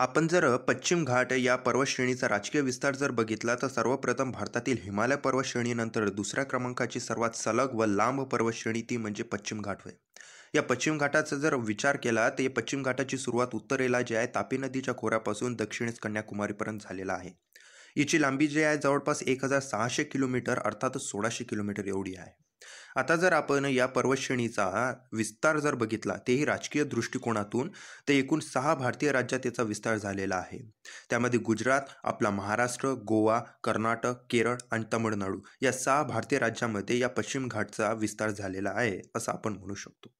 आपण जर पश्चिम घाट या पर्वतश्रेणीचा राजकीय विस्तार जर बघितला तर सर्वप्रथम भारतातील हिमालय पर्वतश्रेणीनंतर दुसऱ्या क्रमांकाची सर्वात सलग व लांब पर्वतश्रेणी ती म्हणजे पश्चिम घाट होय या पश्चिम घाटाचा जर विचार केला तर या पश्चिम घाटाची सुरुवात उत्तरेला जे आहे तापी नदीच्या खोऱ्यापासून दक्षिणेस कन्याकुमारीपर्यंत झालेला आहे याची लांबी जी आहे जवळपास एक हजार सहाशे किलोमीटर अर्थात सोळाशे किलोमीटर एवढी आहे आता जर आपण या पर्वतश्रेणीचा विस्तार जर बघितला तेही राजकीय दृष्टिकोनातून ते एकूण सहा भारतीय राज्यात याचा विस्तार झालेला आहे त्यामध्ये गुजरात आपला महाराष्ट्र गोवा कर्नाटक केरळ आणि तमिळनाडू या सहा भारतीय राज्यामध्ये या पश्चिम घाटचा विस्तार झालेला आहे असं आपण म्हणू शकतो